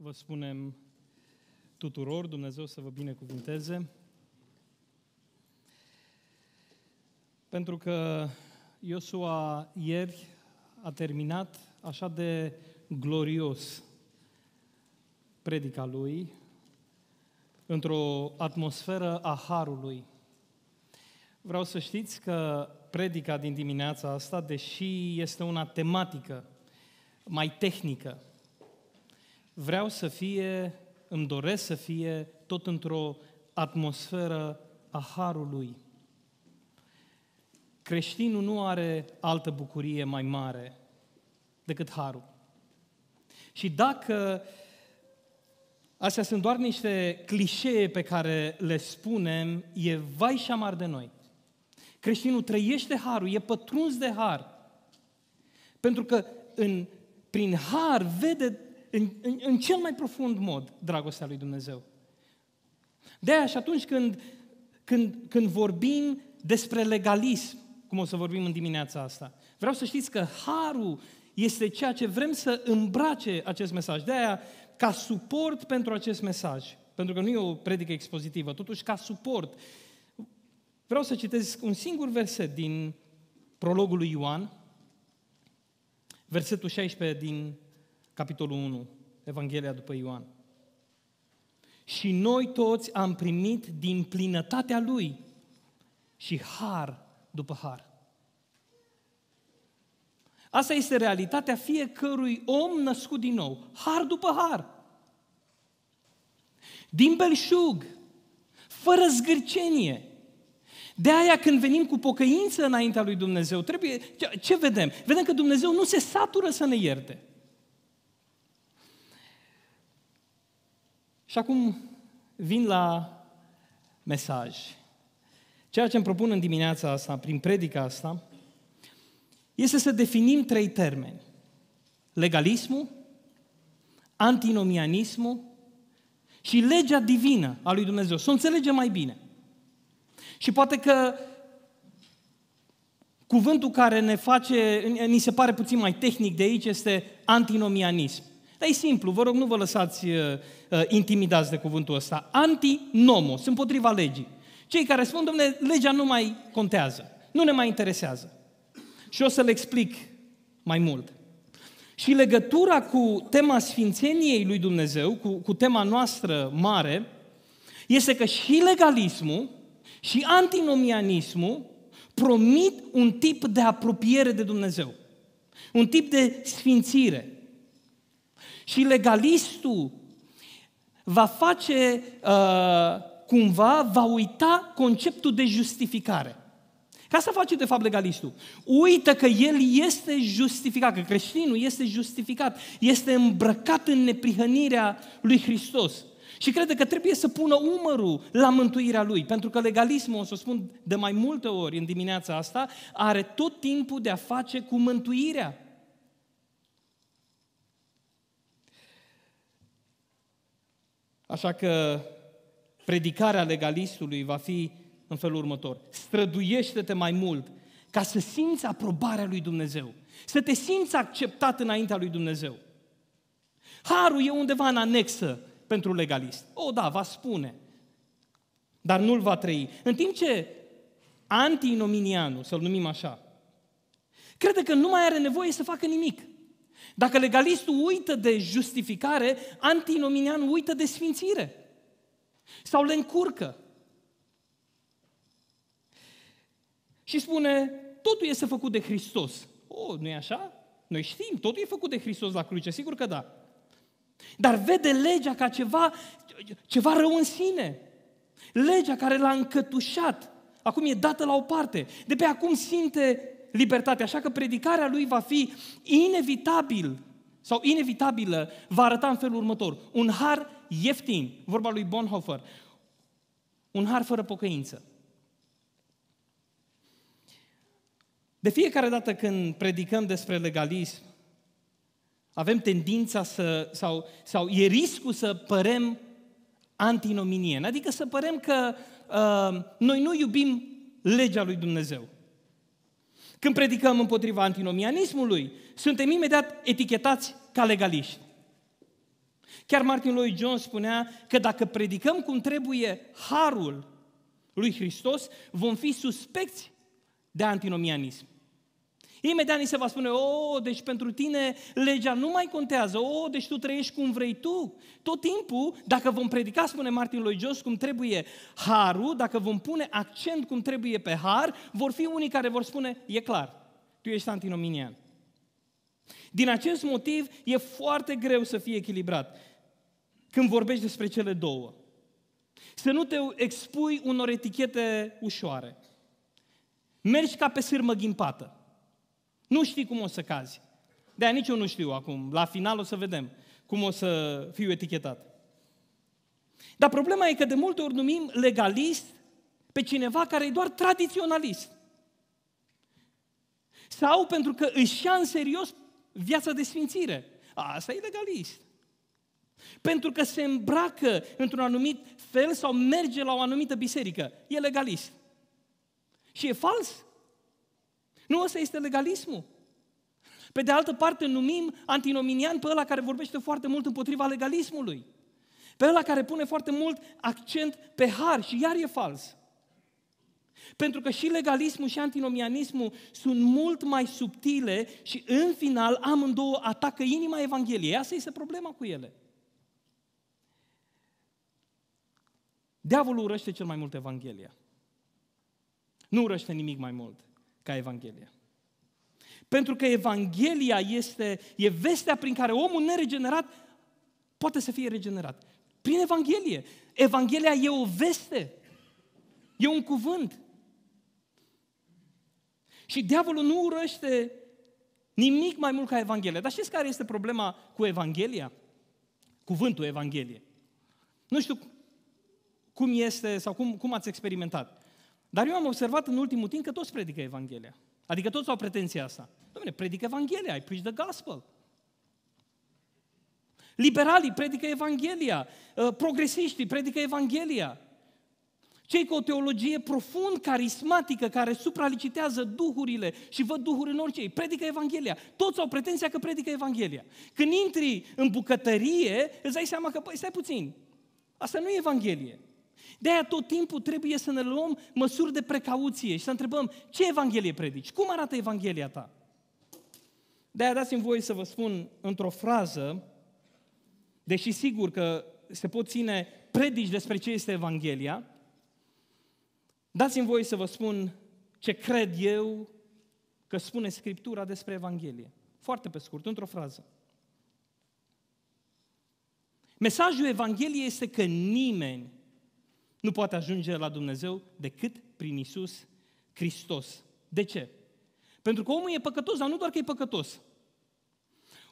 vă spunem tuturor, Dumnezeu să vă binecuvinteze. Pentru că Iosua ieri a terminat așa de glorios predica lui, într-o atmosferă a harului. Vreau să știți că predica din dimineața asta, deși este una tematică, mai tehnică, vreau să fie, îmi doresc să fie tot într-o atmosferă a harului. Creștinul nu are altă bucurie mai mare decât harul. Și dacă astea sunt doar niște clișee pe care le spunem, e vai și amar de noi. Creștinul trăiește harul, e pătruns de har. Pentru că în, prin har vede în, în, în cel mai profund mod dragostea lui Dumnezeu. De aia și atunci când, când, când vorbim despre legalism, cum o să vorbim în dimineața asta, vreau să știți că harul este ceea ce vrem să îmbrace acest mesaj. De aia, ca suport pentru acest mesaj, pentru că nu e o predică expozitivă, totuși ca suport, vreau să citesc un singur verset din prologul lui Ioan, versetul 16 din capitolul 1, Evanghelia după Ioan. Și noi toți am primit din plinătatea Lui și har după har. Asta este realitatea fiecărui om născut din nou. Har după har. Din belșug, fără zgârcenie. De aia când venim cu pocăință înaintea lui Dumnezeu, trebuie, ce, vedem? Vedem că Dumnezeu nu se satură să ne ierte. Și acum vin la mesaj. Ceea ce îmi propun în dimineața asta, prin predica asta, este să definim trei termeni. Legalismul, antinomianismul și legea divină a lui Dumnezeu. Să o înțelegem mai bine. Și poate că cuvântul care ne face, ni se pare puțin mai tehnic de aici este antinomianism. Dar e simplu, vă rog, nu vă lăsați uh, uh, intimidați de cuvântul ăsta. Antinomos, împotriva legii. Cei care spun, domnule, legea nu mai contează, nu ne mai interesează. Și o să le explic mai mult. Și legătura cu tema sfințeniei lui Dumnezeu, cu, cu tema noastră mare, este că și legalismul și antinomianismul promit un tip de apropiere de Dumnezeu, un tip de sfințire. Și legalistul va face uh, cumva, va uita conceptul de justificare. Ca asta face, de fapt, legalistul. Uită că el este justificat, că creștinul este justificat, este îmbrăcat în neprihănirea lui Hristos. Și crede că trebuie să pună umărul la mântuirea lui, pentru că legalismul, o să spun de mai multe ori în dimineața asta, are tot timpul de a face cu mântuirea. Așa că predicarea legalistului va fi în felul următor. Străduiește-te mai mult ca să simți aprobarea lui Dumnezeu, să te simți acceptat înaintea lui Dumnezeu. Harul e undeva în anexă pentru legalist. O, da, va spune, dar nu-l va trăi. În timp ce antinominianul, să-l numim așa, crede că nu mai are nevoie să facă nimic. Dacă legalistul uită de justificare, antinominian uită de sfințire. Sau le încurcă. Și spune, totul este făcut de Hristos. O, nu e așa? Noi știm, totul e făcut de Hristos la cruce, sigur că da. Dar vede legea ca ceva, ceva rău în sine. Legea care l-a încătușat, acum e dată la o parte. De pe acum simte libertate. Așa că predicarea lui va fi inevitabil sau inevitabilă, va arăta în felul următor. Un har ieftin, vorba lui Bonhoeffer, un har fără pocăință. De fiecare dată când predicăm despre legalism, avem tendința să, sau, sau e riscul să părem antinominieni, adică să părem că uh, noi nu iubim legea lui Dumnezeu. Când predicăm împotriva antinomianismului, suntem imediat etichetați ca legaliști. Chiar Martin Lloyd Jones spunea că dacă predicăm cum trebuie harul lui Hristos, vom fi suspecți de antinomianism. Imediat ni se va spune, o, oh, deci pentru tine legea nu mai contează, o, oh, deci tu trăiești cum vrei tu. Tot timpul, dacă vom predica, spune Martin lui Jos, cum trebuie harul, dacă vom pune accent cum trebuie pe har, vor fi unii care vor spune, e clar, tu ești antinominian. Din acest motiv, e foarte greu să fii echilibrat când vorbești despre cele două. Să nu te expui unor etichete ușoare. Mergi ca pe sârmă ghimpată. Nu știi cum o să cazi. De-aia nici eu nu știu acum. La final o să vedem cum o să fiu etichetat. Dar problema e că de multe ori numim legalist pe cineva care e doar tradiționalist. Sau pentru că își ia în serios viața de sfințire. Asta e legalist. Pentru că se îmbracă într-un anumit fel sau merge la o anumită biserică. E legalist. Și e fals? Nu ăsta este legalismul. Pe de altă parte, numim antinominian pe ăla care vorbește foarte mult împotriva legalismului. Pe ăla care pune foarte mult accent pe har și iar e fals. Pentru că și legalismul și antinomianismul sunt mult mai subtile și în final amândouă atacă inima Evangheliei. Asta este problema cu ele. Diavolul urăște cel mai mult Evanghelia. Nu urăște nimic mai mult ca Evanghelie. Pentru că Evanghelia este, e vestea prin care omul neregenerat poate să fie regenerat. Prin Evanghelie. Evanghelia e o veste. E un cuvânt. Și diavolul nu urăște nimic mai mult ca Evanghelia. Dar știți care este problema cu Evanghelia? Cuvântul Evanghelie. Nu știu cum este sau cum, cum ați experimentat. Dar eu am observat în ultimul timp că toți predică Evanghelia. Adică toți au pretenția asta. Dom'le, predică Evanghelia, I preach the gospel. Liberalii predică Evanghelia, uh, progresiștii predică Evanghelia. Cei cu o teologie profund carismatică, care supralicitează duhurile și văd duhuri în orice, ei predică Evanghelia. Toți au pretenția că predică Evanghelia. Când intri în bucătărie, îți dai seama că, păi, stai puțin, asta nu e Evanghelie. De-aia tot timpul trebuie să ne luăm măsuri de precauție și să întrebăm ce Evanghelie predici, cum arată Evanghelia ta? De-aia dați-mi voie să vă spun într-o frază, deși sigur că se pot ține predici despre ce este Evanghelia, dați-mi voie să vă spun ce cred eu că spune Scriptura despre Evanghelie. Foarte pe scurt, într-o frază. Mesajul Evangheliei este că nimeni nu poate ajunge la Dumnezeu decât prin Isus Hristos. De ce? Pentru că omul e păcătos, dar nu doar că e păcătos.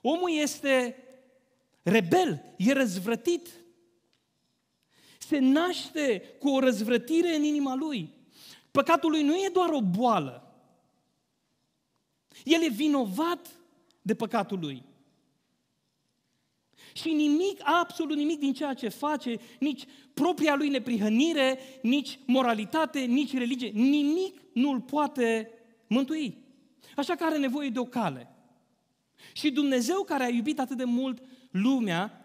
Omul este rebel, e răzvrătit. Se naște cu o răzvrătire în inima lui. Păcatul lui nu e doar o boală. El e vinovat de păcatul lui. Și nimic, absolut nimic din ceea ce face, nici propria lui neprihănire, nici moralitate, nici religie, nimic nu îl poate mântui. Așa că are nevoie de o cale. Și Dumnezeu care a iubit atât de mult lumea,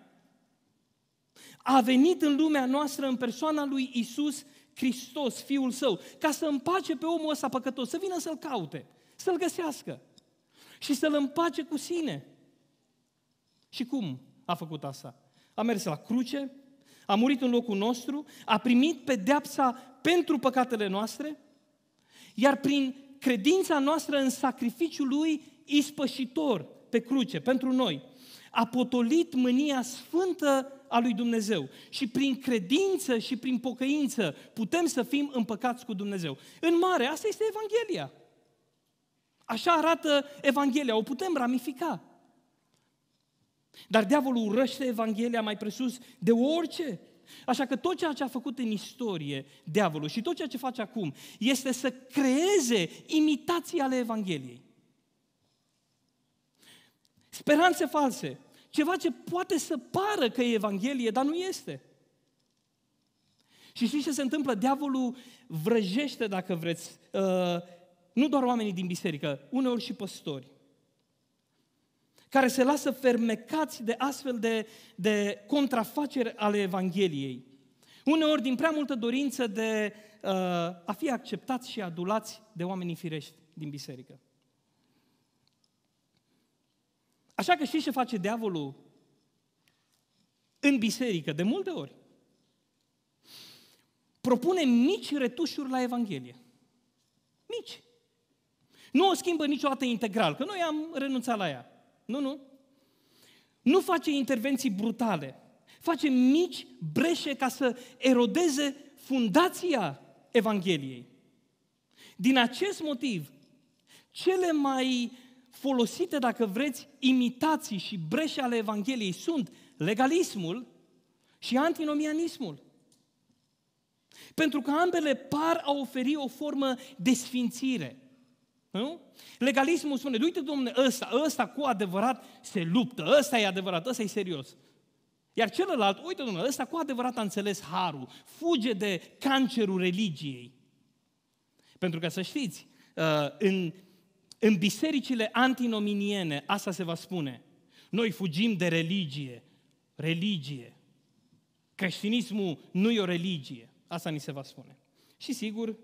a venit în lumea noastră în persoana lui Isus Hristos, Fiul Său, ca să împace pe omul ăsta păcătos, să vină să-l caute, să-l găsească și să-l împace cu sine. Și cum? a făcut asta. A mers la cruce, a murit în locul nostru, a primit pedeapsa pentru păcatele noastre, iar prin credința noastră în sacrificiul lui ispășitor pe cruce pentru noi, a potolit mânia sfântă a lui Dumnezeu. Și prin credință și prin pocăință putem să fim împăcați cu Dumnezeu. În mare, asta este Evanghelia. Așa arată Evanghelia, o putem ramifica. Dar diavolul urăște Evanghelia mai presus de orice. Așa că tot ceea ce a făcut în istorie diavolul și tot ceea ce face acum este să creeze imitații ale Evangheliei. Speranțe false, ceva ce poate să pară că e Evanghelie, dar nu este. Și știți ce se întâmplă? Diavolul vrăjește, dacă vreți, uh, nu doar oamenii din biserică, uneori și păstori care se lasă fermecați de astfel de, de contrafaceri ale Evangheliei. Uneori din prea multă dorință de uh, a fi acceptați și adulați de oamenii firești din biserică. Așa că știți ce face diavolul în biserică de multe ori? Propune mici retușuri la Evanghelie. Mici. Nu o schimbă niciodată integral, că noi am renunțat la ea. Nu, nu. Nu face intervenții brutale. Face mici breșe ca să erodeze fundația Evangheliei. Din acest motiv, cele mai folosite, dacă vreți, imitații și breșe ale Evangheliei sunt legalismul și antinomianismul. Pentru că ambele par a oferi o formă de sfințire. Nu? Legalismul spune, uite domne, ăsta, ăsta cu adevărat se luptă, ăsta e adevărat, ăsta e serios. Iar celălalt, uite domne, ăsta cu adevărat a înțeles harul, fuge de cancerul religiei. Pentru că să știți, uh, în, în bisericile antinominiene, asta se va spune, noi fugim de religie, religie. Creștinismul nu e o religie, asta ni se va spune. Și sigur,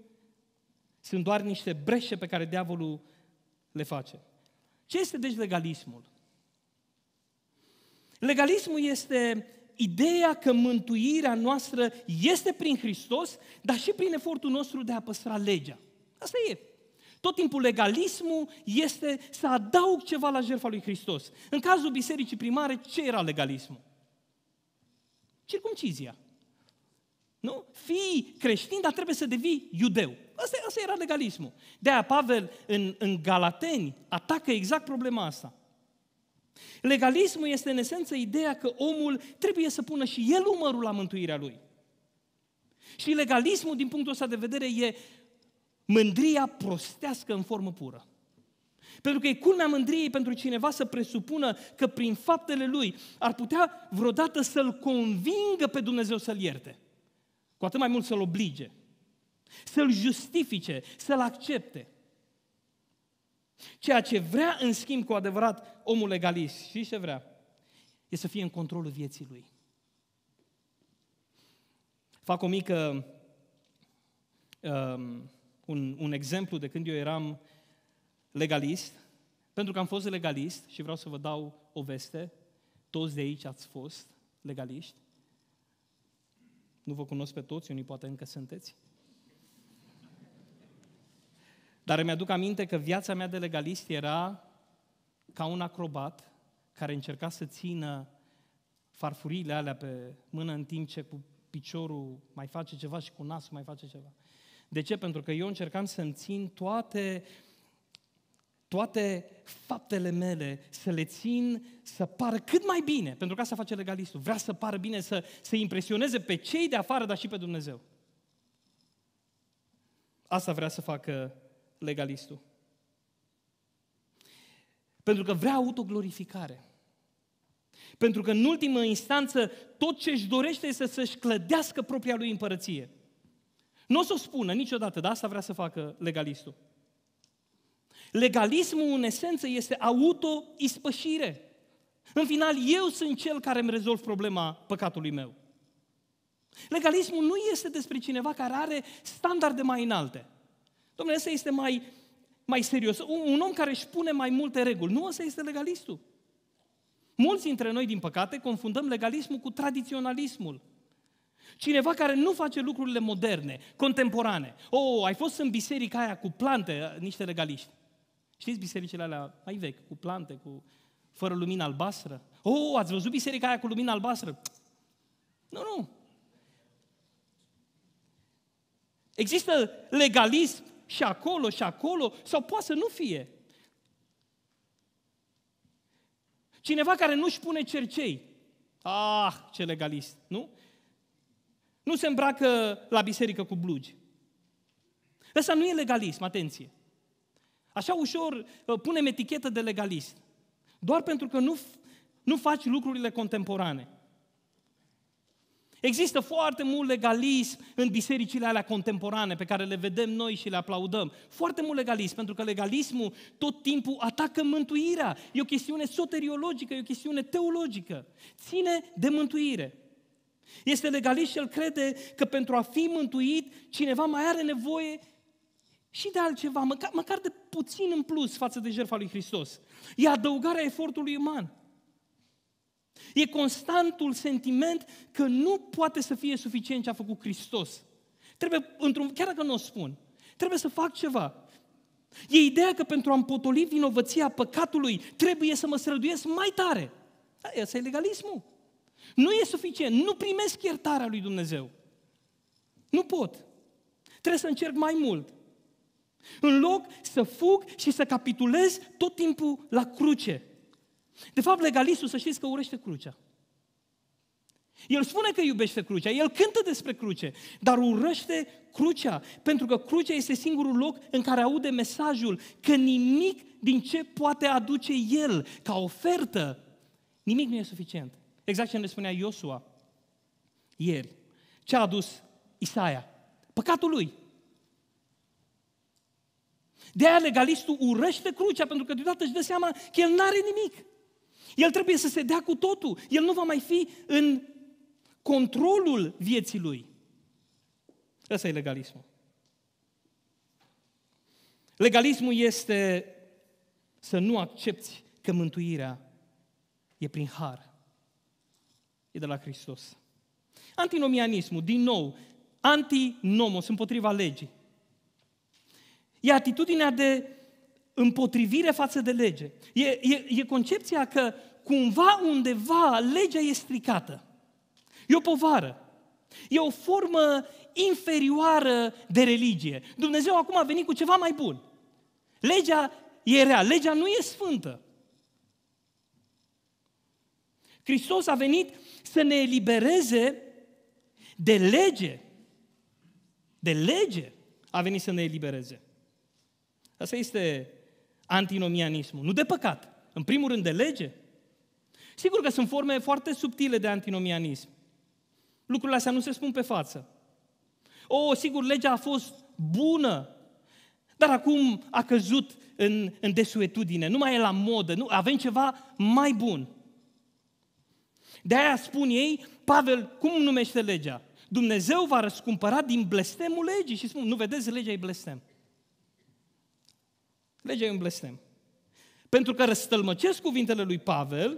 sunt doar niște breșe pe care diavolul le face. Ce este deci legalismul? Legalismul este ideea că mântuirea noastră este prin Hristos, dar și prin efortul nostru de a păstra legea. Asta e. Tot timpul legalismul este să adaug ceva la jertfa lui Hristos. În cazul bisericii primare, ce era legalismul? Circumcizia. Nu? Fii creștin, dar trebuie să devii iudeu. Asta, asta era legalismul. De-aia Pavel în, în Galateni atacă exact problema asta. Legalismul este în esență ideea că omul trebuie să pună și el umărul la mântuirea lui. Și legalismul, din punctul ăsta de vedere, e mândria prostească în formă pură. Pentru că e culmea mândriei pentru cineva să presupună că prin faptele lui ar putea vreodată să-l convingă pe Dumnezeu să-l ierte. Cu atât mai mult să-l oblige, să-l justifice, să-l accepte. Ceea ce vrea, în schimb, cu adevărat, omul legalist, și ce vrea? E să fie în controlul vieții lui. Fac o mică, um, un, un exemplu de când eu eram legalist, pentru că am fost legalist și vreau să vă dau o veste, toți de aici ați fost legaliști, nu vă cunosc pe toți, unii poate încă sunteți. Dar îmi aduc aminte că viața mea de legalist era ca un acrobat care încerca să țină farfurile alea pe mână în timp ce cu piciorul mai face ceva și cu nasul mai face ceva. De ce? Pentru că eu încercam să-mi țin toate uh, toate faptele mele, să le țin să pară cât mai bine, pentru că asta face legalistul. Vrea să pară bine, să, să impresioneze pe cei de afară, dar și pe Dumnezeu. Asta vrea să facă legalistul. Pentru că vrea autoglorificare. Pentru că în ultimă instanță tot ce își dorește este să-și clădească propria lui împărăție. Nu o să o spună niciodată, dar asta vrea să facă legalistul. Legalismul, în esență, este auto-ispășire. În final, eu sunt cel care îmi rezolv problema păcatului meu. Legalismul nu este despre cineva care are standarde mai înalte. Domnule, ăsta este mai, mai serios. Un, un om care își pune mai multe reguli. Nu ăsta este legalistul. Mulți dintre noi, din păcate, confundăm legalismul cu tradiționalismul. Cineva care nu face lucrurile moderne, contemporane. O, oh, ai fost în biserica aia cu plante, niște legaliști. Știți bisericile alea mai vechi, cu plante, cu fără lumină albastră? Oh, ați văzut biserica aia cu lumină albastră? Nu, nu. Există legalism și acolo și acolo, sau poate să nu fie. Cineva care nu-și pune cercei. Ah, ce legalist, nu? Nu se îmbracă la biserică cu blugi. Ăsta nu e legalism, atenție. Așa ușor uh, punem etichetă de legalist. Doar pentru că nu, nu faci lucrurile contemporane. Există foarte mult legalism în bisericile alea contemporane pe care le vedem noi și le aplaudăm. Foarte mult legalism, pentru că legalismul tot timpul atacă mântuirea. E o chestiune soteriologică, e o chestiune teologică. Ține de mântuire. Este legalist și el crede că pentru a fi mântuit, cineva mai are nevoie și de altceva, măcar, măcar de puțin în plus față de jertfa lui Hristos. E adăugarea efortului uman. E constantul sentiment că nu poate să fie suficient ce a făcut Hristos. Trebuie, într-un, chiar dacă nu o spun, trebuie să fac ceva. E ideea că pentru a-mi potoli vinovăția păcatului, trebuie să mă străduiesc mai tare. Asta da, e legalismul. Nu e suficient, nu primesc iertarea lui Dumnezeu. Nu pot. Trebuie să încerc mai mult. În loc să fug și să capitulez tot timpul la cruce. De fapt, legalistul, să știți că urăște crucea. El spune că iubește crucea, el cântă despre cruce, dar urăște crucea, pentru că crucea este singurul loc în care aude mesajul că nimic din ce poate aduce el ca ofertă, nimic nu e suficient. Exact ce ne spunea Iosua ieri. Ce a adus Isaia? Păcatul lui. De aia legalistul urăște crucea, pentru că deodată își dă seama că el n-are nimic. El trebuie să se dea cu totul. El nu va mai fi în controlul vieții lui. Ăsta e legalismul. Legalismul este să nu accepti că mântuirea e prin har. E de la Hristos. Antinomianismul, din nou, antinomos, împotriva legii. E atitudinea de împotrivire față de lege. E, e, e concepția că cumva undeva legea e stricată. E o povară. E o formă inferioară de religie. Dumnezeu acum a venit cu ceva mai bun. Legea e rea, legea nu e sfântă. Hristos a venit să ne elibereze de lege. De lege a venit să ne elibereze. Asta este antinomianismul. Nu de păcat. În primul rând de lege. Sigur că sunt forme foarte subtile de antinomianism. Lucrurile astea nu se spun pe față. O, sigur, legea a fost bună, dar acum a căzut în, în desuetudine, nu mai e la modă, nu, avem ceva mai bun. De aia spun ei, Pavel, cum numește legea? Dumnezeu va răscumpăra din blestemul legii și spun, nu vedeți, legea e blestem legea e un blestem. Pentru că răstălmăcesc cuvintele lui Pavel,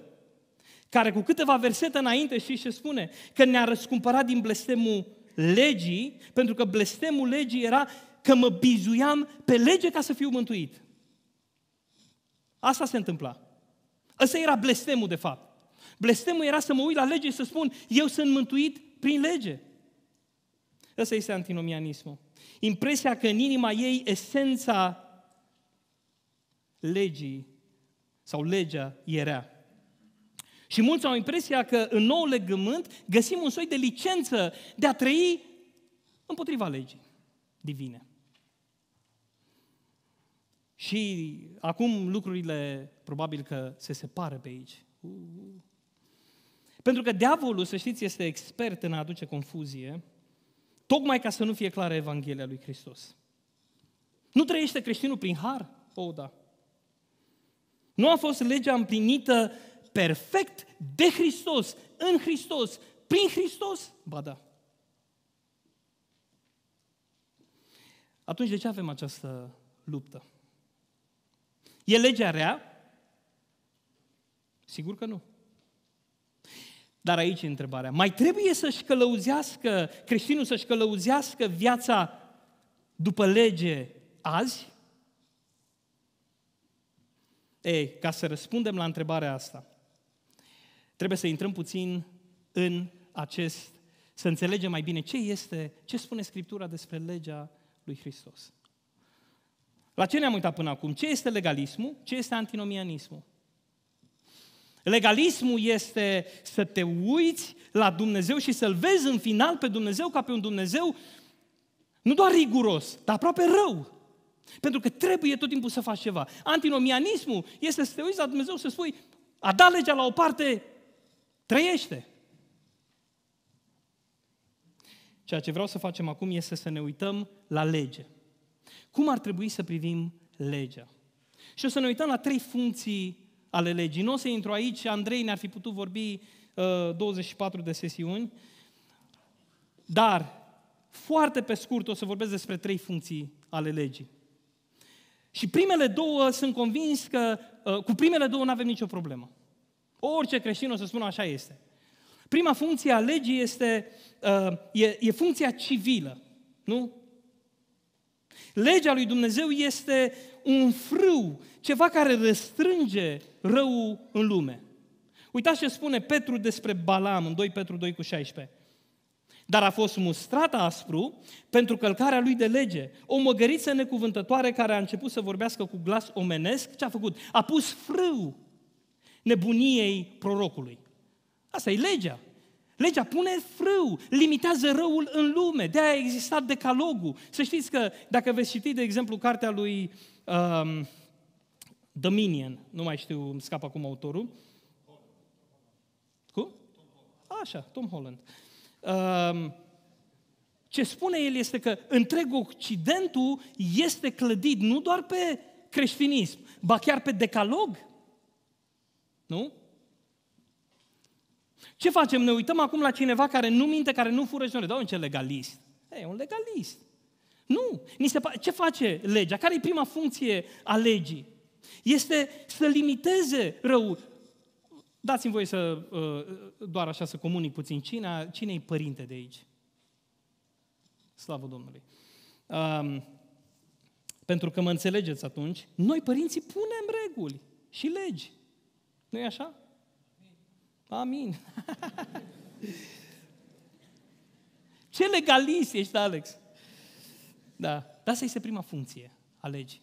care cu câteva versete înainte și se spune? Că ne-a răscumpărat din blestemul legii, pentru că blestemul legii era că mă bizuiam pe lege ca să fiu mântuit. Asta se întâmpla. Ăsta era blestemul, de fapt. Blestemul era să mă uit la lege și să spun, eu sunt mântuit prin lege. Ăsta este antinomianismul. Impresia că în inima ei esența legii sau legea era. Și mulți au impresia că în nou legământ găsim un soi de licență de a trăi împotriva legii divine. Și acum lucrurile probabil că se separă pe aici. Pentru că diavolul, să știți, este expert în a aduce confuzie, tocmai ca să nu fie clară Evanghelia lui Hristos. Nu trăiește creștinul prin har? O, oh, da. Nu a fost legea împlinită perfect de Hristos, în Hristos, prin Hristos? Ba da. Atunci de ce avem această luptă? E legea rea? Sigur că nu. Dar aici e întrebarea. Mai trebuie să-și călăuzească, creștinul să-și călăuzească viața după lege azi? Ei, ca să răspundem la întrebarea asta, trebuie să intrăm puțin în acest, să înțelegem mai bine ce este, ce spune Scriptura despre legea lui Hristos. La ce ne-am uitat până acum? Ce este legalismul? Ce este antinomianismul? Legalismul este să te uiți la Dumnezeu și să-L vezi în final pe Dumnezeu ca pe un Dumnezeu nu doar riguros, dar aproape rău. Pentru că trebuie tot timpul să faci ceva. Antinomianismul este să te uiți la Dumnezeu să spui, a dat legea la o parte, trăiește. Ceea ce vreau să facem acum este să ne uităm la lege. Cum ar trebui să privim legea? Și o să ne uităm la trei funcții ale legii. Nu o să intru aici, Andrei ne-ar fi putut vorbi uh, 24 de sesiuni, dar foarte pe scurt o să vorbesc despre trei funcții ale legii. Și primele două sunt convins că uh, cu primele două nu avem nicio problemă. Orice creștin o să spună așa este. Prima funcție a legii este, uh, e, e funcția civilă, nu? Legea lui Dumnezeu este un frâu, ceva care restrânge răul în lume. Uitați ce spune Petru despre Balam în 2 Petru 2 cu 16 dar a fost mustrat aspru pentru călcarea lui de lege. O măgăriță necuvântătoare care a început să vorbească cu glas omenesc, ce a făcut? A pus frâu nebuniei prorocului. Asta e legea. Legea pune frâu, limitează răul în lume. De aia a existat decalogul. Să știți că dacă veți citi, de exemplu, cartea lui um, Dominion, nu mai știu, îmi scap acum autorul. Cum? Tom Așa, Tom Holland. Uh, ce spune el este că întreg Occidentul este clădit nu doar pe creștinism, ba chiar pe decalog. Nu? Ce facem? Ne uităm acum la cineva care nu minte, care nu fură și noi. un ce legalist! E un legalist. Nu. Ni se, ce face legea? Care e prima funcție a legii? Este să limiteze răul. Dați-mi voi să, uh, doar așa, să comunic puțin. Cine, cine e părinte de aici? Slavă Domnului! Um, pentru că mă înțelegeți atunci, noi părinții punem reguli și legi. nu e așa? Amin! Ce legalist ești, Alex! Da, dar asta este prima funcție a legii.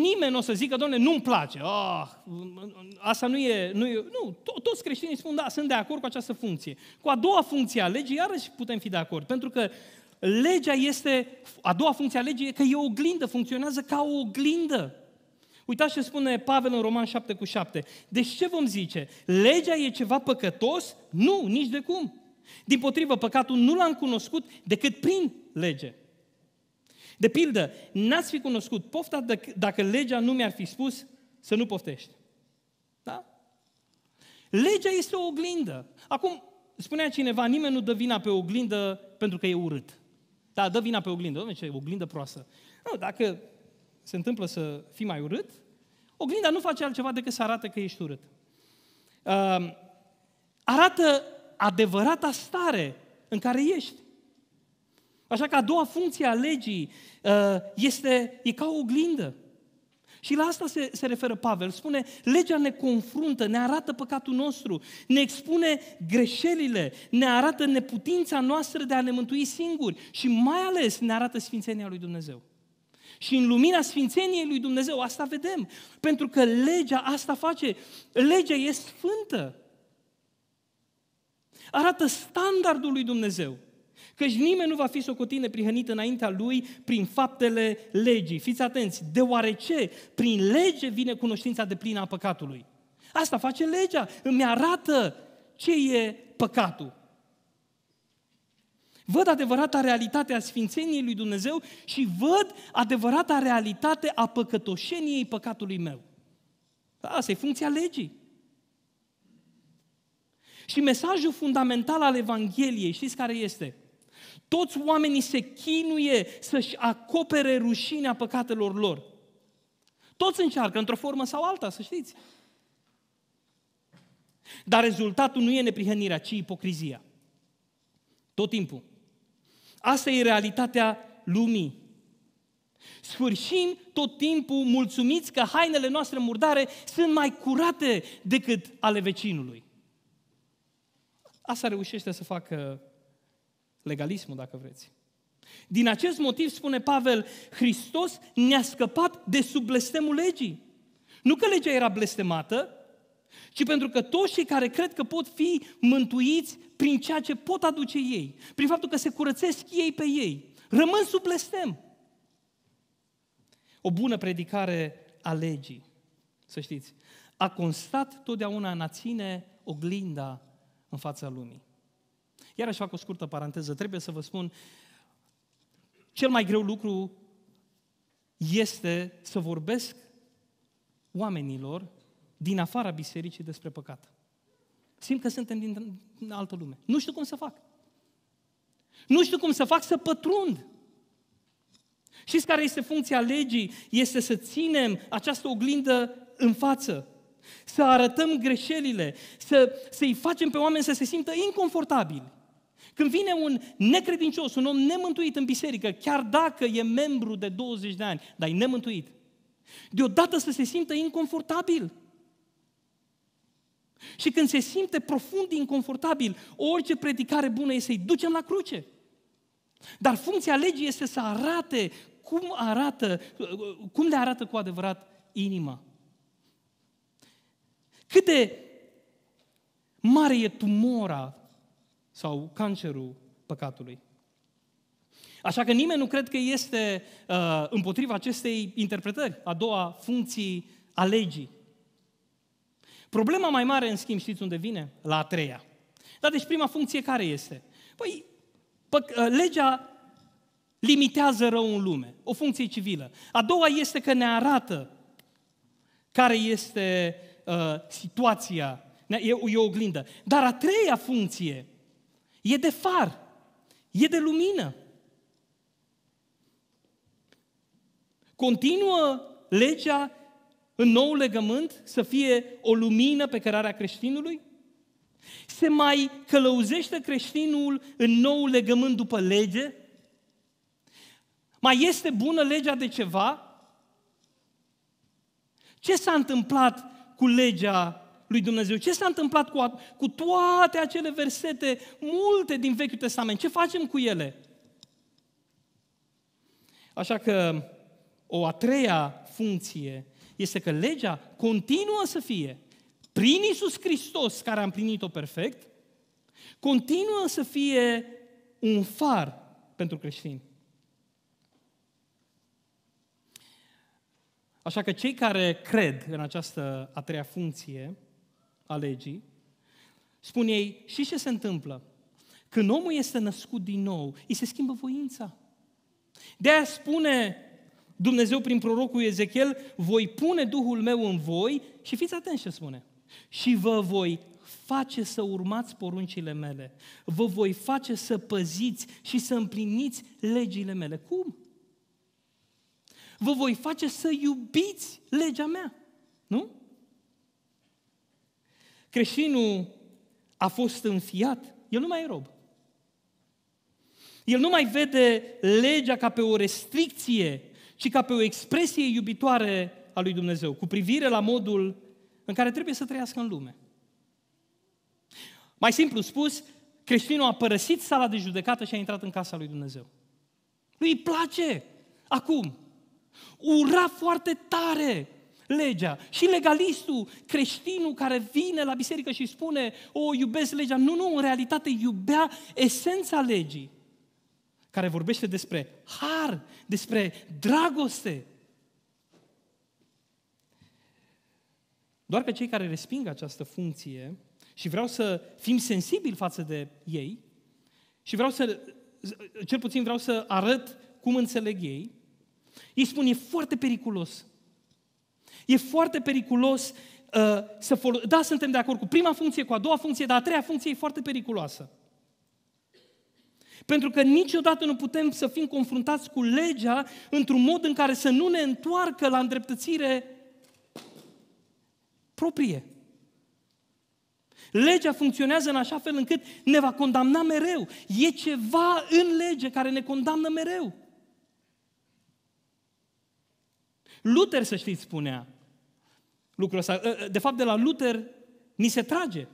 Nimeni nu o să zică, domnule, nu-mi place. Oh, asta nu e, nu e... Nu, toți creștinii spun, da, sunt de acord cu această funcție. Cu a doua funcție a legii, iarăși putem fi de acord, pentru că legea este, a doua funcție a legii e că e o oglindă, funcționează ca o oglindă. Uitați ce spune Pavel în Roman 7 cu 7. Deci ce vom zice? Legea e ceva păcătos? Nu, nici de cum. Din potrivă, păcatul nu l-am cunoscut decât prin lege. De pildă, n-ați fi cunoscut pofta dacă legea nu mi-ar fi spus să nu poftești. Da? Legea este o oglindă. Acum, spunea cineva, nimeni nu dă vina pe oglindă pentru că e urât. Da, dă vina pe oglindă. Doamne, ce oglindă proasă. Nu, dacă se întâmplă să fii mai urât, oglinda nu face altceva decât să arate că ești urât. Uh, arată adevărata stare în care ești. Așa că a doua funcție a legii uh, este, e ca o oglindă. Și la asta se, se referă Pavel. Spune, legea ne confruntă, ne arată păcatul nostru, ne expune greșelile, ne arată neputința noastră de a ne mântui singuri și mai ales ne arată sfințenia lui Dumnezeu. Și în lumina sfințeniei lui Dumnezeu asta vedem. Pentru că legea asta face. Legea e sfântă. Arată standardul lui Dumnezeu. Căci nimeni nu va fi socotit neprihănit înaintea lui prin faptele legii. Fiți atenți, deoarece prin lege vine cunoștința de plină a păcatului. Asta face legea, îmi arată ce e păcatul. Văd adevărata realitate a sfințeniei lui Dumnezeu și văd adevărata realitate a păcătoșeniei păcatului meu. Asta e funcția legii. Și mesajul fundamental al Evangheliei, știți care este? Toți oamenii se chinuie să-și acopere rușinea păcatelor lor. Toți încearcă, într-o formă sau alta, să știți. Dar rezultatul nu e neprihănirea, ci ipocrizia. Tot timpul. Asta e realitatea lumii. Sfârșim tot timpul mulțumiți că hainele noastre murdare sunt mai curate decât ale vecinului. Asta reușește să facă legalismul, dacă vreți. Din acest motiv, spune Pavel, Hristos ne-a scăpat de sub blestemul legii. Nu că legea era blestemată, ci pentru că toți cei care cred că pot fi mântuiți prin ceea ce pot aduce ei, prin faptul că se curățesc ei pe ei, rămân sub blestem. O bună predicare a legii, să știți, a constat totdeauna în a ține oglinda în fața lumii iar aș fac o scurtă paranteză, trebuie să vă spun, cel mai greu lucru este să vorbesc oamenilor din afara bisericii despre păcat. Simt că suntem din altă lume. Nu știu cum să fac. Nu știu cum să fac să pătrund. Știți care este funcția legii? Este să ținem această oglindă în față, să arătăm greșelile, să, să-i facem pe oameni să se simtă inconfortabili. Când vine un necredincios, un om nemântuit în biserică, chiar dacă e membru de 20 de ani, dar e nemântuit, deodată să se simtă inconfortabil. Și când se simte profund inconfortabil, orice predicare bună e să-i ducem la cruce. Dar funcția legii este să arate cum arată, cum le arată cu adevărat inima. Cât de mare e tumora sau cancerul păcatului. Așa că nimeni nu cred că este uh, împotriva acestei interpretări, a doua funcții a legii. Problema mai mare, în schimb, știți unde vine? La a treia. Dar deci prima funcție care este? Păi, pă- uh, legea limitează răul în lume, o funcție civilă. A doua este că ne arată care este uh, situația, e, e o oglindă. Dar a treia funcție E de far, e de lumină. Continuă legea în nou legământ să fie o lumină pe cărarea creștinului? Se mai călăuzește creștinul în nou legământ după lege? Mai este bună legea de ceva? Ce s-a întâmplat cu legea lui Dumnezeu. Ce s-a întâmplat cu, cu toate acele versete, multe din Vechiul Testament? Ce facem cu ele? Așa că o a treia funcție este că legea continuă să fie prin Isus Hristos, care a împlinit-o perfect, continuă să fie un far pentru creștini. Așa că cei care cred în această a treia funcție a legii, spun ei, și ce se întâmplă? Când omul este născut din nou, îi se schimbă voința. De-aia spune Dumnezeu prin prorocul Ezechiel, voi pune Duhul meu în voi și fiți atenți ce spune. Și vă voi face să urmați poruncile mele. Vă voi face să păziți și să împliniți legile mele. Cum? Vă voi face să iubiți legea mea. Nu? creștinul a fost înfiat, el nu mai e rob. El nu mai vede legea ca pe o restricție, ci ca pe o expresie iubitoare a lui Dumnezeu, cu privire la modul în care trebuie să trăiască în lume. Mai simplu spus, creștinul a părăsit sala de judecată și a intrat în casa lui Dumnezeu. Lui îi place acum. Ura foarte tare legea. Și legalistul, creștinul care vine la biserică și spune, o, iubesc legea. Nu, nu, în realitate iubea esența legii, care vorbește despre har, despre dragoste. Doar că cei care resping această funcție și vreau să fim sensibili față de ei și vreau să, cel puțin vreau să arăt cum înțeleg ei, ei spun, e foarte periculos E foarte periculos uh, să folosim. Da, suntem de acord cu prima funcție, cu a doua funcție, dar a treia funcție e foarte periculoasă. Pentru că niciodată nu putem să fim confruntați cu legea într-un mod în care să nu ne întoarcă la îndreptățire proprie. Legea funcționează în așa fel încât ne va condamna mereu. E ceva în lege care ne condamnă mereu. Luther, să știți, spunea, lucrul ăsta. Ă, ă, de fapt, de la Luther ni se trage.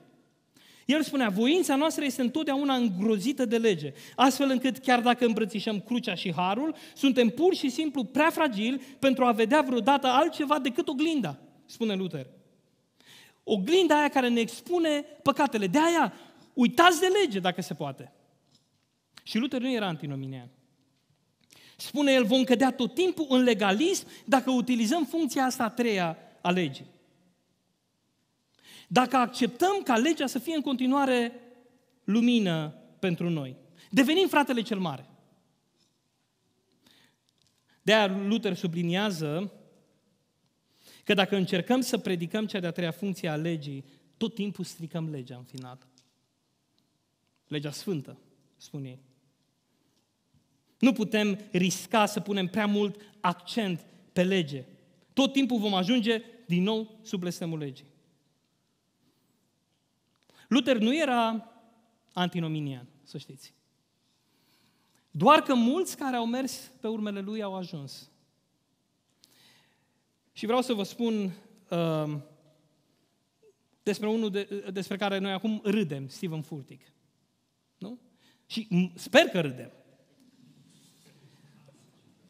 El spunea, voința noastră este întotdeauna îngrozită de lege, astfel încât chiar dacă îmbrățișăm crucea și harul, suntem pur și simplu prea fragili pentru a vedea vreodată altceva decât oglinda, spune Luther. Oglinda aia care ne expune păcatele. De aia, uitați de lege dacă se poate. Și Luther nu era antinominian. Spune el, vom cădea tot timpul în legalism dacă utilizăm funcția asta a treia a legii. Dacă acceptăm ca legea să fie în continuare lumină pentru noi, devenim fratele cel mare. De aia Luther subliniază că dacă încercăm să predicăm cea de-a treia funcție a legii, tot timpul stricăm legea în final. Legea sfântă, spune ei. Nu putem risca să punem prea mult accent pe lege tot timpul vom ajunge din nou sub blestemul legii. Luther nu era antinominian, să știți. Doar că mulți care au mers pe urmele lui au ajuns. Și vreau să vă spun uh, despre unul de, uh, despre care noi acum râdem, Steven Furtick. Nu? Și sper că râdem.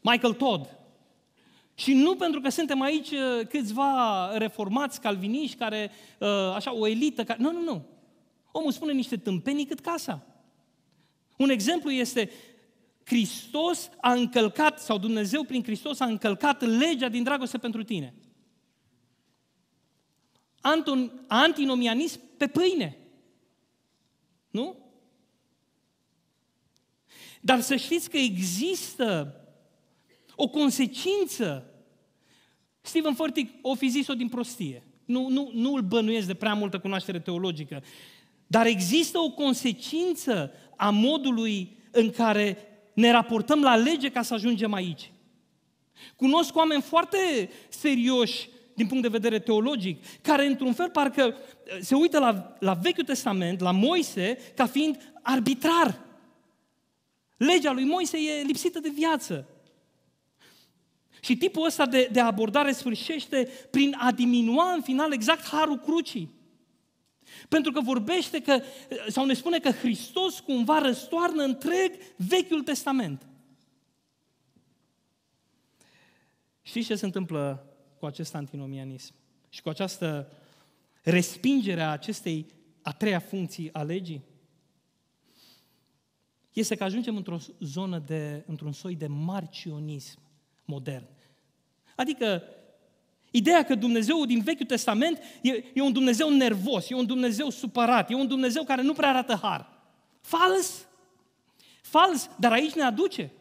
Michael Todd, și nu pentru că suntem aici uh, câțiva reformați, calviniști, care, uh, așa, o elită, care... nu, nu, nu. Omul spune niște tâmpenii cât casa. Un exemplu este Hristos a încălcat, sau Dumnezeu prin Hristos a încălcat legea din dragoste pentru tine. Anton, antinomianism pe pâine. Nu? Dar să știți că există o consecință Stephen Furtick o fi zis-o din prostie. Nu, nu, nu îl bănuiesc de prea multă cunoaștere teologică. Dar există o consecință a modului în care ne raportăm la lege ca să ajungem aici. Cunosc oameni foarte serioși din punct de vedere teologic, care într-un fel parcă uh, se uită la, la Vechiul Testament, la Moise, ca fiind arbitrar. Legea lui Moise e lipsită de viață. Și tipul ăsta de, de abordare sfârșește prin a diminua în final exact harul crucii. Pentru că vorbește că, sau ne spune că Hristos cumva răstoarnă întreg Vechiul Testament. Știți ce se întâmplă cu acest antinomianism și cu această respingere a acestei a treia funcții a legii? Este că ajungem într-o zonă de, într-un soi de marcionism modern. Adică, ideea că Dumnezeu din Vechiul Testament e, e un Dumnezeu nervos, e un Dumnezeu supărat, e un Dumnezeu care nu prea arată har. Fals! Fals, dar aici ne aduce.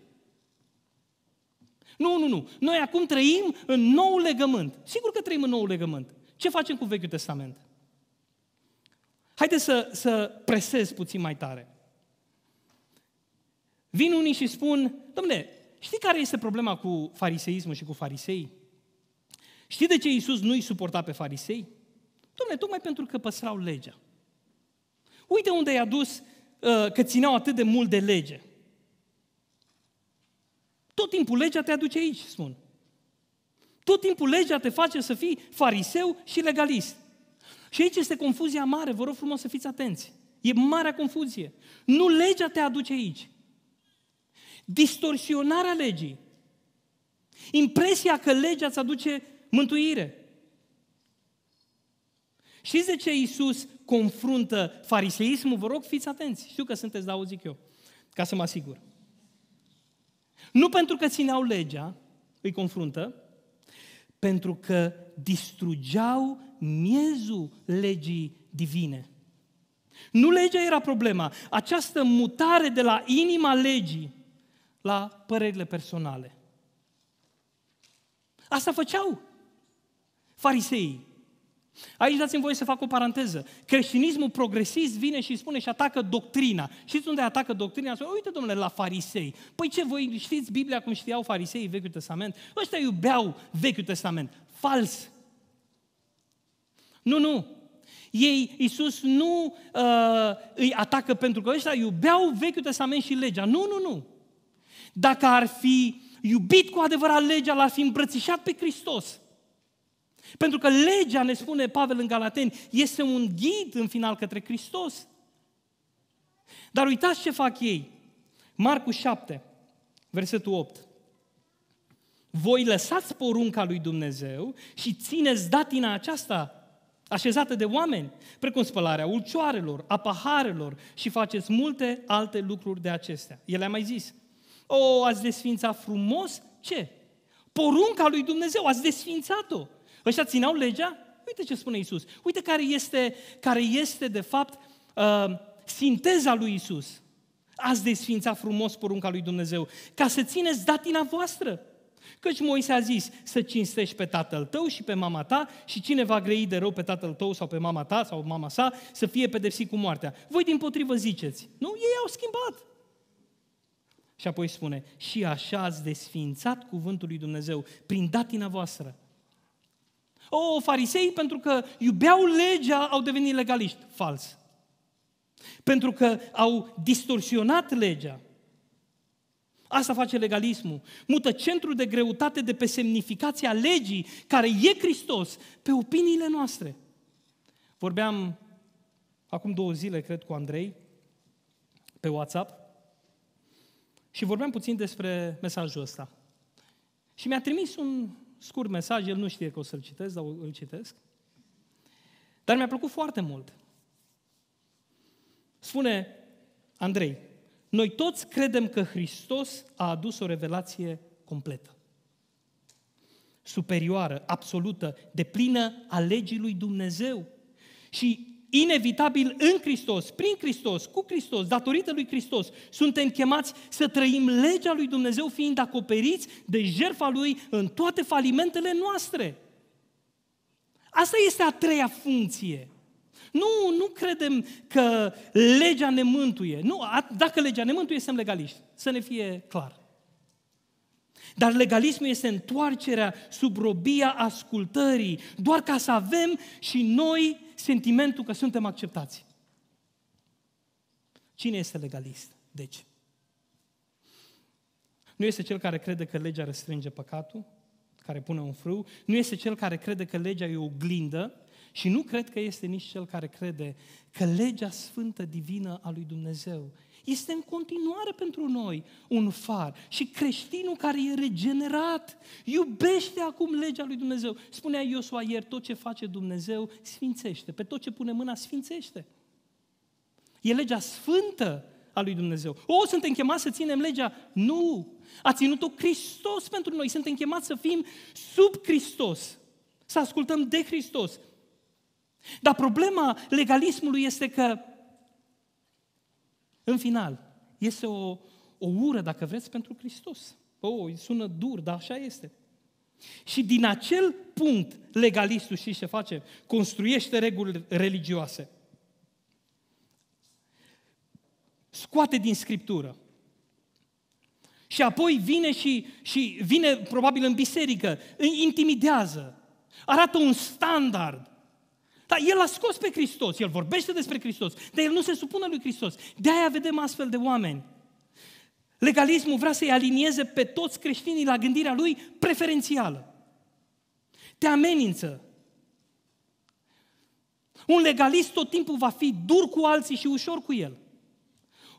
Nu, nu, nu. Noi acum trăim în nou legământ. Sigur că trăim în nou legământ. Ce facem cu Vechiul Testament? Haideți să, să presez puțin mai tare. Vin unii și spun, domnule, Știi care este problema cu fariseismul și cu farisei? Știi de ce Iisus nu îi suporta pe farisei? Dom'le, tocmai pentru că păstrau legea. Uite unde i-a dus uh, că țineau atât de mult de lege. Tot timpul legea te aduce aici, spun. Tot timpul legea te face să fii fariseu și legalist. Și aici este confuzia mare, vă rog frumos să fiți atenți. E marea confuzie. Nu legea te aduce aici, distorsionarea legii. Impresia că legea îți aduce mântuire. Știți de ce Iisus confruntă fariseismul? Vă rog, fiți atenți. Știu că sunteți de zic eu, ca să mă asigur. Nu pentru că țineau legea, îi confruntă, pentru că distrugeau miezul legii divine. Nu legea era problema. Această mutare de la inima legii la părerile personale. Asta făceau fariseii. Aici dați-mi voie să fac o paranteză. Creștinismul progresist vine și spune și atacă doctrina. Știți unde atacă doctrina? Spune, uite, domnule, la farisei. Păi ce, voi știți Biblia cum știau fariseii Vechiul Testament? Ăștia iubeau Vechiul Testament. Fals. Nu, nu. Ei, Iisus nu uh, îi atacă pentru că ăștia iubeau Vechiul Testament și legea. Nu, nu, nu. Dacă ar fi iubit cu adevărat legea, l-ar fi îmbrățișat pe Hristos. Pentru că legea, ne spune Pavel în Galateni, este un ghid în final către Hristos. Dar uitați ce fac ei. Marcu 7, versetul 8. Voi lăsați porunca lui Dumnezeu și țineți datina aceasta așezată de oameni, precum spălarea ulcioarelor, a paharelor și faceți multe alte lucruri de acestea. El a mai zis, o, ați desfințat frumos? Ce? Porunca lui Dumnezeu, ați desfințat-o. Ăștia țineau legea? Uite ce spune Isus. Uite care este, care este de fapt, uh, sinteza lui Isus. Ați desfințat frumos porunca lui Dumnezeu, ca să țineți datina voastră. Căci Moise a zis să cinstești pe tatăl tău și pe mama ta și cine va grei de rău pe tatăl tău sau pe mama ta sau mama sa să fie pedepsit cu moartea. Voi din potrivă ziceți, nu? Ei au schimbat. Și apoi spune, și așa ați desfințat cuvântul lui Dumnezeu prin datina voastră. O, farisei, pentru că iubeau legea, au devenit legaliști. Fals. Pentru că au distorsionat legea. Asta face legalismul. Mută centrul de greutate de pe semnificația legii, care e Hristos, pe opiniile noastre. Vorbeam acum două zile, cred, cu Andrei, pe WhatsApp, și vorbeam puțin despre mesajul ăsta. Și mi-a trimis un scurt mesaj, el nu știe că o să-l citesc, dar îl citesc. Dar mi-a plăcut foarte mult. Spune Andrei, noi toți credem că Hristos a adus o revelație completă, superioară, absolută, de plină a legii lui Dumnezeu. Și inevitabil în Hristos, prin Hristos, cu Hristos, datorită lui Hristos, suntem chemați să trăim legea lui Dumnezeu fiind acoperiți de jertfa lui în toate falimentele noastre. Asta este a treia funcție. Nu, nu credem că legea ne mântuie. Nu, dacă legea ne mântuie, suntem legaliști. Să ne fie clar. Dar legalismul este întoarcerea sub robia ascultării, doar ca să avem și noi sentimentul că suntem acceptați. Cine este legalist? Deci, nu este cel care crede că legea restrânge păcatul, care pune un frâu, nu este cel care crede că legea e o glindă și nu cred că este nici cel care crede că legea sfântă divină a lui Dumnezeu este în continuare pentru noi un far. Și creștinul care e regenerat iubește acum legea lui Dumnezeu. Spunea Iosua ieri, tot ce face Dumnezeu sfințește, pe tot ce pune mâna sfințește. E legea sfântă a lui Dumnezeu. O, suntem chemați să ținem legea? Nu! A ținut-o Hristos pentru noi. Suntem chemați să fim sub Hristos, să ascultăm de Hristos. Dar problema legalismului este că în final, este o, o ură, dacă vreți, pentru Hristos. O, oh, sună dur, dar așa este. Și din acel punct, legalistul și ce face? Construiește reguli religioase. Scoate din Scriptură. Și apoi vine și, și vine probabil în biserică, îi intimidează, arată un standard, dar el a scos pe Hristos, el vorbește despre Hristos, dar el nu se supune lui Hristos. De-aia vedem astfel de oameni. Legalismul vrea să-i alinieze pe toți creștinii la gândirea lui preferențială. Te amenință. Un legalist tot timpul va fi dur cu alții și ușor cu el.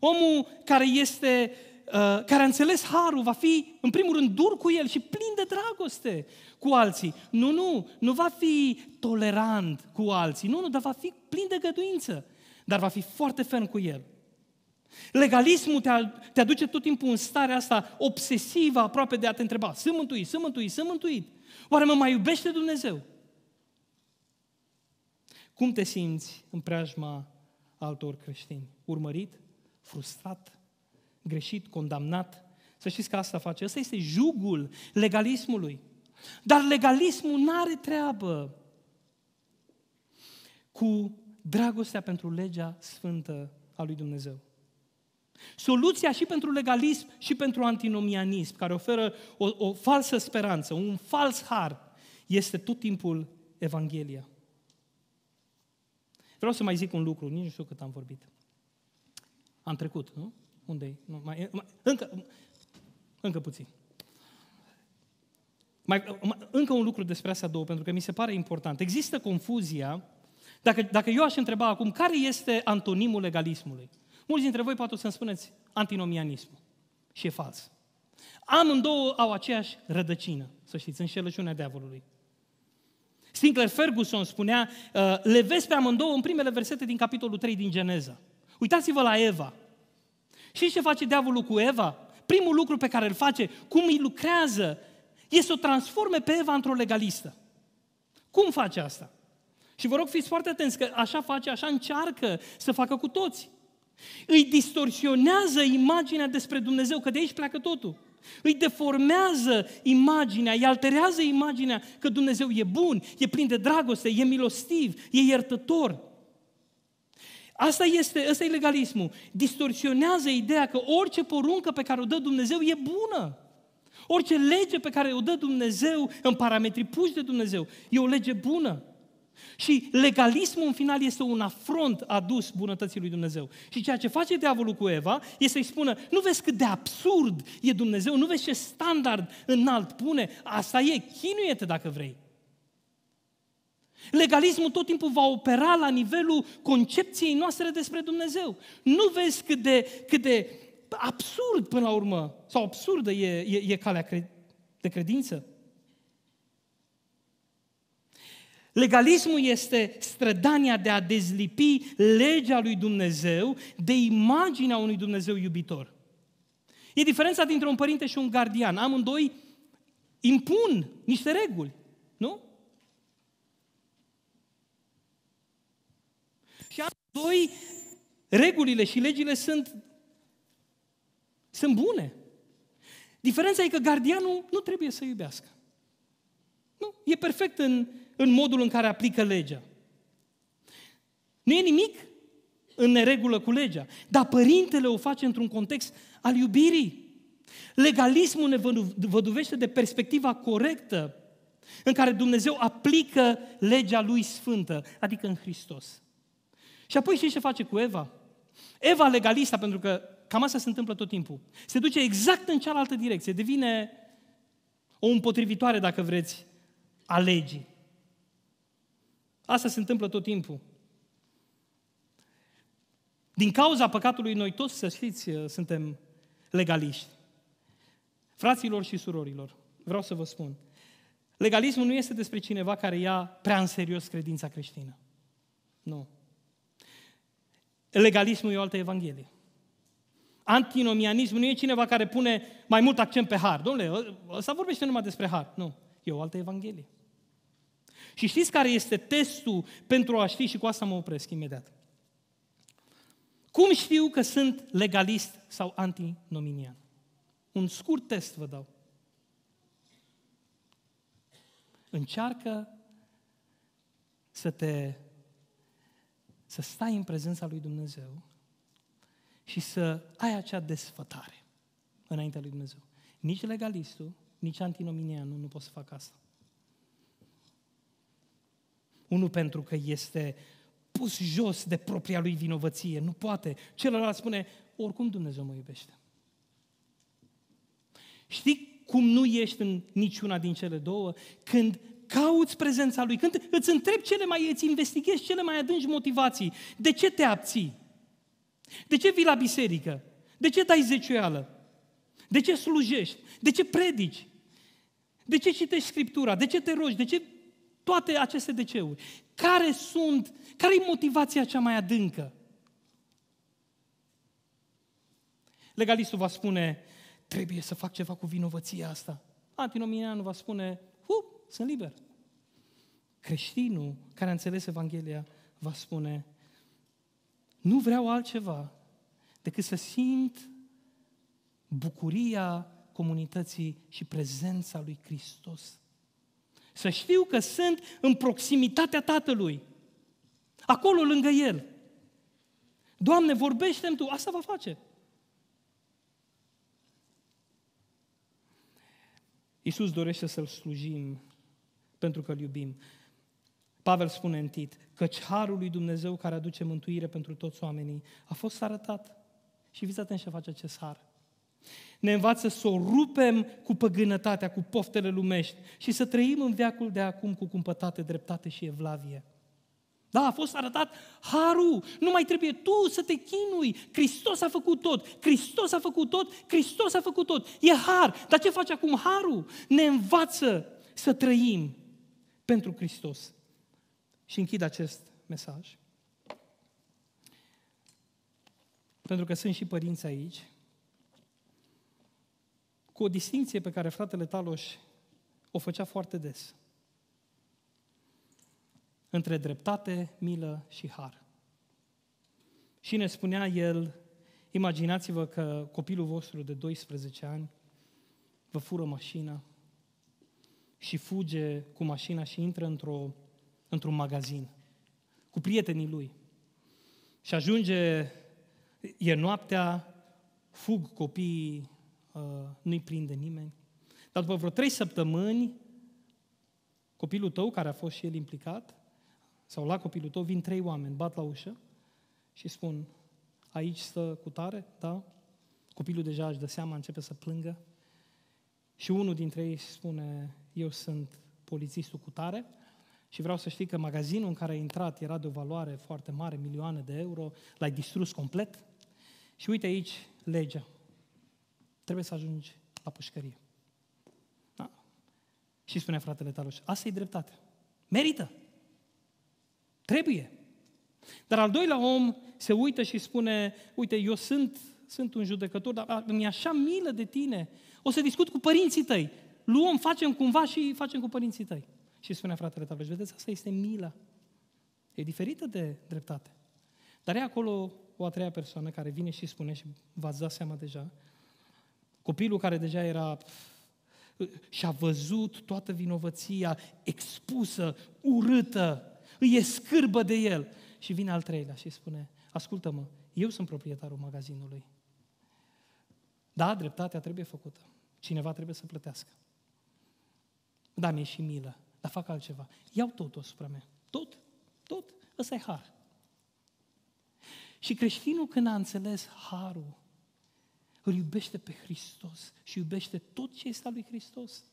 Omul care este uh, Uh, care a înțeles harul va fi, în primul rând, dur cu el și plin de dragoste cu alții. Nu, nu, nu va fi tolerant cu alții, nu, nu, dar va fi plin de găduință, dar va fi foarte ferm cu el. Legalismul te, te aduce tot timpul în starea asta obsesivă aproape de a te întreba, sunt mântuit, sunt mântuit, sunt mântuit. Oare mă mai iubește Dumnezeu? Cum te simți în preajma altor creștini? Urmărit? Frustrat? greșit, condamnat. Să știți că asta face. Asta este jugul legalismului. Dar legalismul nu are treabă cu dragostea pentru legea sfântă a lui Dumnezeu. Soluția și pentru legalism și pentru antinomianism, care oferă o, o falsă speranță, un fals har, este tot timpul Evanghelia. Vreau să mai zic un lucru, nici nu știu cât am vorbit. Am trecut, nu? unde e? Nu, mai, mai, încă, încă puțin. Mai, mai, încă un lucru despre astea două, pentru că mi se pare important. Există confuzia, dacă, dacă eu aș întreba acum, care este antonimul legalismului? Mulți dintre voi poate o să-mi spuneți antinomianismul. Și e fals. Amândouă au aceeași rădăcină, să știți, înșelăciunea diavolului. Sinclair Ferguson spunea, uh, le vezi pe amândouă în primele versete din capitolul 3 din Geneza. Uitați-vă la Eva. Și ce face diavolul cu Eva? Primul lucru pe care îl face, cum îi lucrează, e să o transforme pe Eva într-o legalistă. Cum face asta? Și vă rog, fiți foarte atenți că așa face, așa încearcă să facă cu toți. Îi distorsionează imaginea despre Dumnezeu, că de aici pleacă totul. Îi deformează imaginea, îi alterează imaginea că Dumnezeu e bun, e plin de dragoste, e milostiv, e iertător. Asta este, ăsta e legalismul. Distorsionează ideea că orice poruncă pe care o dă Dumnezeu e bună. Orice lege pe care o dă Dumnezeu în parametri puși de Dumnezeu e o lege bună. Și legalismul în final este un afront adus bunătății lui Dumnezeu. Și ceea ce face diavolul cu Eva este să-i spună, nu vezi cât de absurd e Dumnezeu, nu vezi ce standard înalt pune, asta e, chinuie-te dacă vrei. Legalismul tot timpul va opera la nivelul concepției noastre despre Dumnezeu. Nu vezi cât de, cât de absurd până la urmă, sau absurdă e, e, e calea de credință? Legalismul este strădania de a dezlipi legea lui Dumnezeu de imaginea unui Dumnezeu iubitor. E diferența dintre un părinte și un gardian. Amândoi impun niște reguli, nu? Doi, regulile și legile sunt, sunt bune. Diferența e că gardianul nu trebuie să iubească. Nu, e perfect în, în modul în care aplică legea. Nu e nimic în neregulă cu legea, dar părintele o face într-un context al iubirii. Legalismul ne văduvește de perspectiva corectă în care Dumnezeu aplică legea lui sfântă, adică în Hristos. Și apoi știi ce face cu Eva? Eva legalista, pentru că cam asta se întâmplă tot timpul, se duce exact în cealaltă direcție, devine o împotrivitoare, dacă vreți, a legii. Asta se întâmplă tot timpul. Din cauza păcatului, noi toți, să știți, uh, suntem legaliști. Fraților și surorilor, vreau să vă spun, legalismul nu este despre cineva care ia prea în serios credința creștină. Nu. Legalismul e o altă evanghelie. Antinomianismul nu e cineva care pune mai mult accent pe har. Domnule, ă, ăsta vorbește numai despre har. Nu, e o altă evanghelie. Și știți care este testul pentru a ști? Și cu asta mă opresc imediat. Cum știu că sunt legalist sau antinominian? Un scurt test vă dau. Încearcă să te să stai în prezența lui Dumnezeu și să ai acea desfătare înaintea lui Dumnezeu. Nici legalistul, nici antinominianul nu pot să facă asta. Unul pentru că este pus jos de propria lui vinovăție, nu poate. Celălalt spune, oricum Dumnezeu mă iubește. Știi cum nu ești în niciuna din cele două? Când cauți prezența Lui, când îți întrebi cele mai, îți investighezi cele mai adânci motivații, de ce te abții? De ce vii la biserică? De ce dai zecioială? De ce slujești? De ce predici? De ce citești Scriptura? De ce te rogi? De ce toate aceste de Care sunt, care e motivația cea mai adâncă? Legalistul va spune, trebuie să fac ceva cu vinovăția asta. Antinomianul va spune, sunt liber. Creștinul care a înțeles Evanghelia va spune, nu vreau altceva decât să simt bucuria comunității și prezența lui Hristos. Să știu că sunt în proximitatea Tatălui, acolo lângă El. Doamne, vorbește-mi Tu, asta va face. Iisus dorește să-L slujim pentru că îl iubim. Pavel spune în Tit, căci harul lui Dumnezeu care aduce mântuire pentru toți oamenii a fost arătat. Și fiți atenți ce face acest har. Ne învață să o rupem cu păgânătatea, cu poftele lumești și să trăim în veacul de acum cu cumpătate, dreptate și evlavie. Da, a fost arătat harul. Nu mai trebuie tu să te chinui. Hristos a făcut tot. Hristos a făcut tot. Hristos a făcut tot. E har. Dar ce face acum harul? Ne învață să trăim pentru Hristos. Și închid acest mesaj. Pentru că sunt și părinți aici, cu o distinție pe care fratele Taloș o făcea foarte des. Între dreptate, milă și har. Și ne spunea el, imaginați-vă că copilul vostru de 12 ani vă fură mașina, și fuge cu mașina și intră într-o, într-un magazin cu prietenii lui. Și ajunge, e noaptea, fug copiii, uh, nu-i prinde nimeni. Dar după vreo trei săptămâni, copilul tău, care a fost și el implicat, sau la copilul tău, vin trei oameni, bat la ușă și spun, aici stă cu tare, da? Copilul deja își dă seama, începe să plângă. Și unul dintre ei spune, eu sunt polițistul cu tare și vreau să știi că magazinul în care ai intrat era de o valoare foarte mare, milioane de euro, l-ai distrus complet și uite aici legea. Trebuie să ajungi la pușcărie. Da? Și spune fratele Taloș, asta e dreptate. Merită. Trebuie. Dar al doilea om se uită și spune, uite, eu sunt sunt un judecător, dar mi-e așa milă de tine. O să discut cu părinții tăi. Luăm, facem cumva și facem cu părinții tăi. Și spunea fratele Tavreș, vedeți, asta este mila. E diferită de dreptate. Dar e acolo o a treia persoană care vine și spune, și v-ați dat seama deja, copilul care deja era și-a văzut toată vinovăția expusă, urâtă, îi e scârbă de el. Și vine al treilea și spune, ascultă-mă, eu sunt proprietarul magazinului. Da, dreptatea trebuie făcută. Cineva trebuie să plătească. Da, mi-e și milă, dar fac altceva. Iau totul asupra mea. Tot, tot. Ăsta e har. Și creștinul când a înțeles harul, îl iubește pe Hristos și iubește tot ce este al lui Hristos.